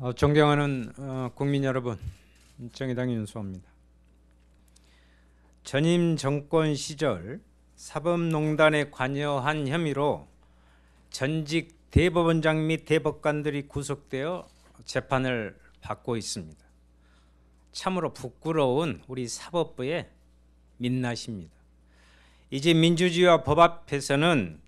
어, 존경하는 어, 국민 여러분, 정의당 윤수호입니다. 전임 정권 시절 사법농단에 관여한 혐의로 전직 대법원장 및 대법관들이 구속되어 재판을 받고 있습니다. 참으로 부끄러운 우리 사법부의 민낯입니다. 이제 민주주의와 법 앞에서는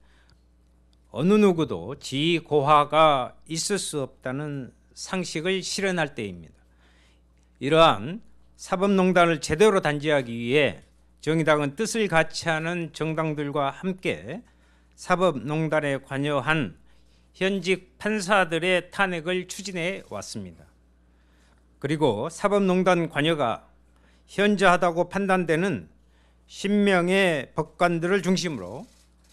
어느 누구도 지고하가 있을 수 없다는 상식을 실현할 때입니다. 이러한 사법농단을 제대로 단죄하기 위해 정의당은 뜻을 같이 하는 정당들과 함께 사법농단에 관여한 현직 판사들의 탄핵을 추진해 왔습니다. 그리고 사법농단 관여가 현저하다고 판단되는 10명의 법관들을 중심으로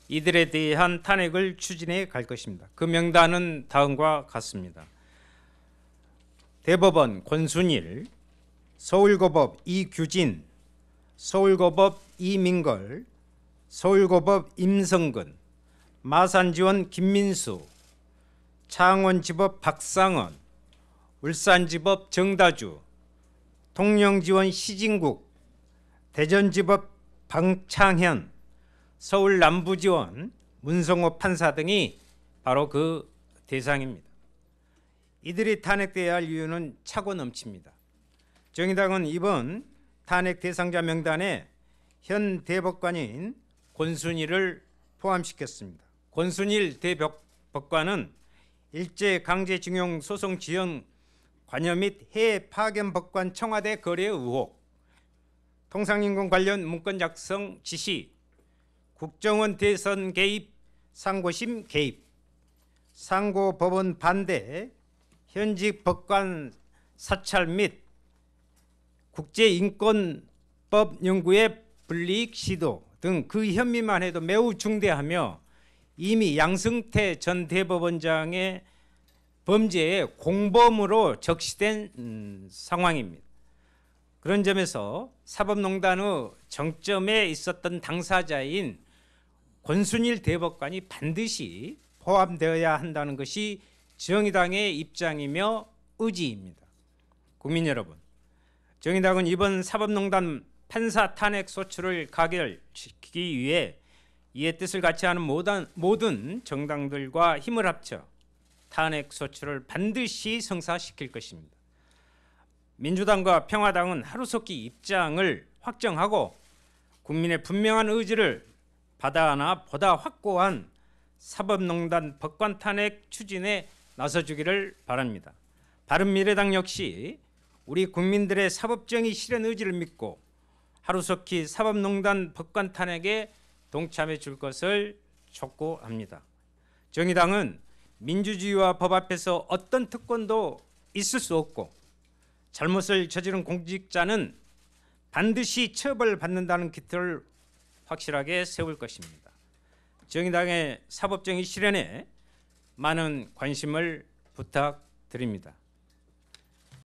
이들에 대한 탄핵을 추진해 갈 것입니다. 그 명단은 다음과 같습니다. 대법원 권순일, 서울고법 이규진, 서울고법 이민걸, 서울고법 임성근, 마산지원 김민수, 창원지법 박상원, 울산지법 정다주, 통영지원 시진국, 대전지법 방창현, 서울 남부지원 문성호 판사 등이 바로 그 대상입니다. 이들이 탄핵돼야 할 이유는 차고 넘칩니다. 정의당은 이번 탄핵 대상자 명단에 현 대법관인 권순일을 포함시켰습니다. 권순일 대법관은 일제 강제징용 소송 지연 관여 및 해외 파견 법관 청와대 거래 의혹, 통상인권 관련 문건 작성 지시, 국정원 대선 개입, 상고심 개입, 상고법원 반대, 현직 법관 사찰 및 국제인권법 연구의 불리익 시도 등 그 혐의만 해도 매우 중대하며 이미 양승태 전 대법원장의 범죄의 공범으로 적시된 음, 상황입니다. 그런 점에서 사법농단의 정점에 있었던 당사자인 권순일 대법관이 반드시 포함되어야 한다는 것이 정의당의 입장이며 의지입니다. 국민 여러분, 정의당은 이번 사법농단 판사 탄핵 소추를 가결시키기 위해 이에 뜻을 같이 하는 모든, 모든 정당들과 힘을 합쳐 탄핵 소추를 반드시 성사시킬 것입니다. 민주당과 평화당은 하루속히 입장을 확정하고 국민의 분명한 의지를 받아하나 보다 확고한 사법농단 법관 탄핵 추진에 나서주기를 바랍니다. 바른미래당 역시 우리 국민들의 사법정의 실현 의지를 믿고 하루속히 사법농단 법관 탄핵에 동참해 줄 것을 촉구합니다. 정의당은 민주주의와 법 앞에서 어떤 특권도 있을 수 없고 잘못을 저지른 공직자는 반드시 처벌받는다는 기틀을 확실하게 세울 것입니다. 정의당의 사법정의 실현에 많은 관심을 부탁드립니다.